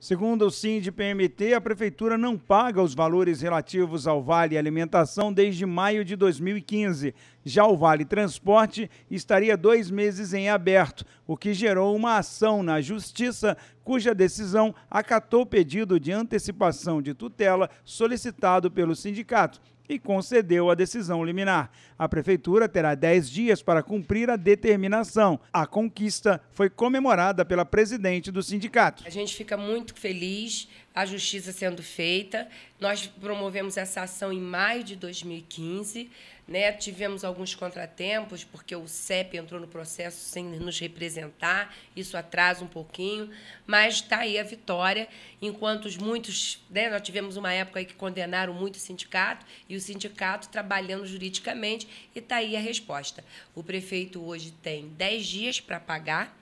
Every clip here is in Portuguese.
Segundo o CIND-PMT, a Prefeitura não paga os valores relativos ao Vale Alimentação desde maio de 2015. Já o Vale Transporte estaria dois meses em aberto, o que gerou uma ação na Justiça, cuja decisão acatou o pedido de antecipação de tutela solicitado pelo sindicato e concedeu a decisão liminar. A prefeitura terá 10 dias para cumprir a determinação. A conquista foi comemorada pela presidente do sindicato. A gente fica muito feliz a justiça sendo feita. Nós promovemos essa ação em maio de 2015. Né? Tivemos alguns contratempos, porque o CEP entrou no processo sem nos representar, isso atrasa um pouquinho, mas está aí a vitória. Enquanto os muitos. Né? Nós tivemos uma época que condenaram muito o sindicato, e o sindicato trabalhando juridicamente, e está aí a resposta. O prefeito hoje tem 10 dias para pagar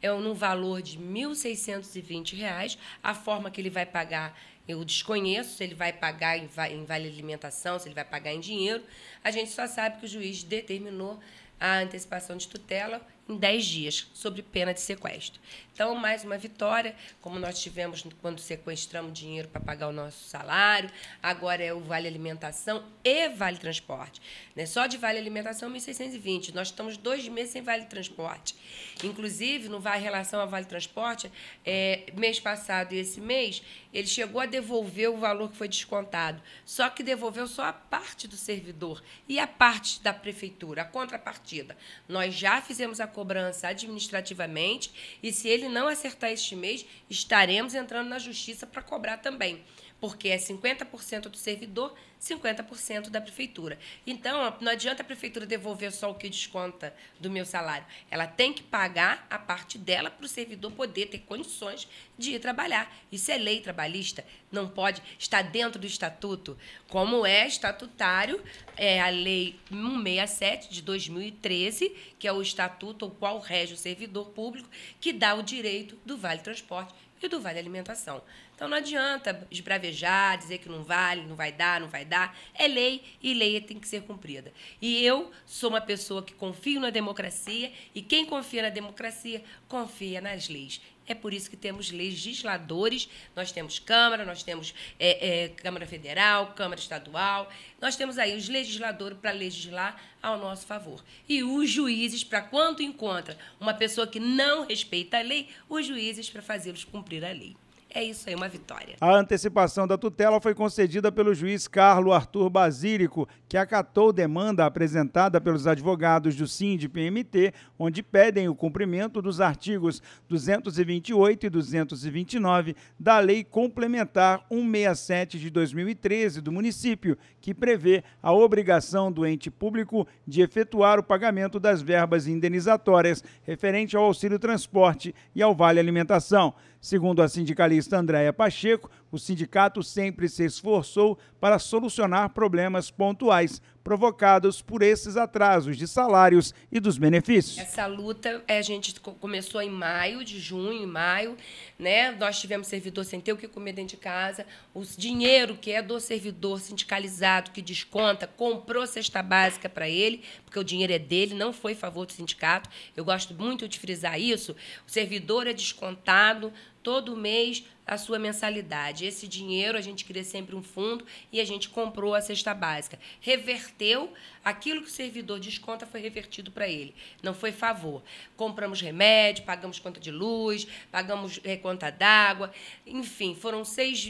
é num valor de R$ 1.620. A forma que ele vai pagar, eu desconheço, se ele vai pagar em, vale alimentação, se ele vai pagar em dinheiro. A gente só sabe que o juiz determinou a antecipação de tutela em 10 dias, sob pena de sequestro. Então, mais uma vitória, como nós tivemos quando sequestramos dinheiro para pagar o nosso salário, agora é o vale alimentação e vale transporte. Né? Só de vale alimentação, 1.620. Nós estamos dois meses sem vale transporte. Inclusive, no vale relação a vale transporte, é, mês passado e esse mês, ele chegou a devolver o valor que foi descontado. Só que devolveu só a parte do servidor e a parte da prefeitura, a contrapartida. Nós já fizemos a cobrança administrativamente e se ele não acertar este mês, estaremos entrando na justiça para cobrar também, porque é 50% do servidor, 50% da prefeitura. Então, não adianta a prefeitura devolver só o que desconta do meu salário. Ela tem que pagar a parte dela para o servidor poder ter condições de ir trabalhar. Isso é lei trabalhista, não pode estar dentro do estatuto, como é estatutário é a lei 167 de 2013, que é o estatuto ao qual rege o servidor público, que dá o direito do vale transporte e do vale alimentação. Então não adianta esbravejar, dizer que não vale, não vai dar, não vai dar. É lei e lei tem que ser cumprida. E eu sou uma pessoa que confio na democracia e quem confia na democracia confia nas leis. É por isso que temos legisladores, nós temos Câmara, nós temos é, é, Câmara Federal, Câmara Estadual, nós temos aí os legisladores para legislar ao nosso favor. E os juízes, para quando encontra uma pessoa que não respeita a lei, os juízes para fazê-los cumprir a lei é isso aí, uma vitória. A antecipação da tutela foi concedida pelo juiz Carlos Arthur Basílico, que acatou demanda apresentada pelos advogados do CIND PMT, onde pedem o cumprimento dos artigos 228 e 229 da Lei Complementar 167 de 2013 do município, que prevê a obrigação do ente público de efetuar o pagamento das verbas indenizatórias referente ao auxílio transporte e ao vale alimentação. Segundo a sindicalista Andréia Pacheco, o sindicato sempre se esforçou para solucionar problemas pontuais, provocados por esses atrasos de salários e dos benefícios. Essa luta é, a gente começou em maio, de junho, em maio, né? Nós tivemos servidor sem ter o que comer dentro de casa, o dinheiro que é do servidor sindicalizado que desconta, comprou cesta básica para ele, porque o dinheiro é dele, não foi favor do sindicato. Eu gosto muito de frisar isso. O servidor é descontado todo mês a sua mensalidade. Esse dinheiro a gente cria sempre um fundo e a gente comprou a cesta básica. Reverteu aquilo que o servidor desconta foi revertido para ele. Não foi favor. Compramos remédio, pagamos conta de luz, pagamos eh, conta d'água, enfim, foram seis,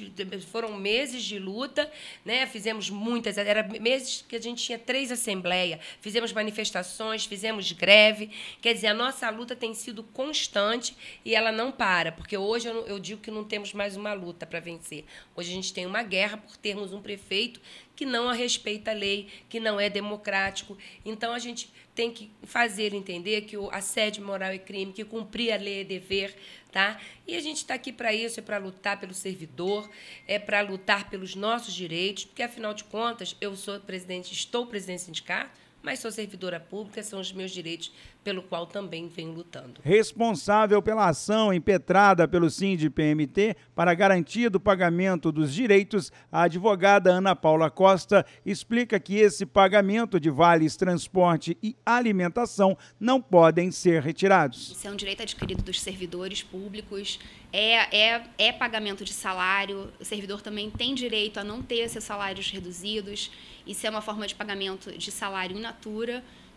foram meses de luta, né? Fizemos muitas, era meses que a gente tinha três assembleias, fizemos manifestações, fizemos greve. Quer dizer, a nossa luta tem sido constante e ela não para, porque hoje eu, eu digo que não temos temos mais uma luta para vencer. Hoje a gente tem uma guerra por termos um prefeito que não respeita a lei, que não é democrático. Então a gente tem que fazer entender que o assédio moral é crime, que cumprir a lei é dever, tá? E a gente está aqui para isso, é para lutar pelo servidor, é para lutar pelos nossos direitos, porque afinal de contas eu sou presidente, estou presidente do sindicato mas sou servidora pública, são os meus direitos pelo qual também venho lutando. Responsável pela ação impetrada pelo SINDI-PMT para garantia do pagamento dos direitos, a advogada Ana Paula Costa explica que esse pagamento de vales transporte e alimentação não podem ser retirados. Isso é um direito adquirido dos servidores públicos, é, é, é pagamento de salário, o servidor também tem direito a não ter seus salários reduzidos, isso é uma forma de pagamento de salário in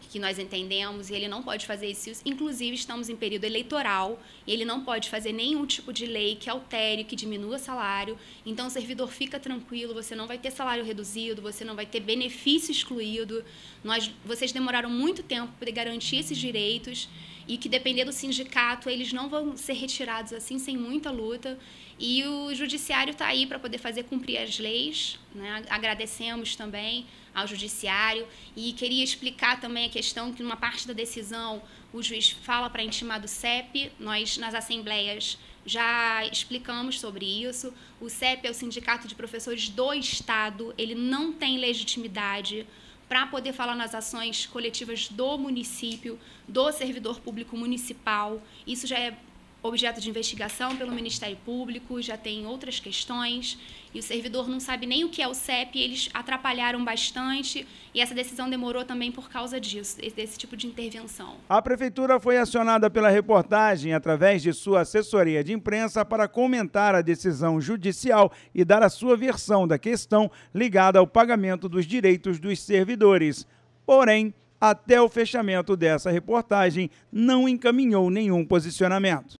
que nós entendemos, e ele não pode fazer isso. Inclusive, estamos em período eleitoral, e ele não pode fazer nenhum tipo de lei que altere, que diminua salário. Então, o servidor fica tranquilo, você não vai ter salário reduzido, você não vai ter benefício excluído. Nós, vocês demoraram muito tempo para garantir esses direitos, e que, depender do sindicato, eles não vão ser retirados assim, sem muita luta. E o judiciário está aí para poder fazer cumprir as leis. Né? Agradecemos também ao judiciário e queria explicar também a questão que numa parte da decisão o juiz fala para intimar do CEP, nós nas assembleias já explicamos sobre isso. O CEP é o Sindicato de Professores do Estado, ele não tem legitimidade para poder falar nas ações coletivas do município, do servidor público municipal. Isso já é objeto de investigação pelo Ministério Público, já tem outras questões, e o servidor não sabe nem o que é o CEP, eles atrapalharam bastante, e essa decisão demorou também por causa disso, desse tipo de intervenção. A prefeitura foi acionada pela reportagem através de sua assessoria de imprensa para comentar a decisão judicial e dar a sua versão da questão ligada ao pagamento dos direitos dos servidores. Porém, até o fechamento dessa reportagem, não encaminhou nenhum posicionamento.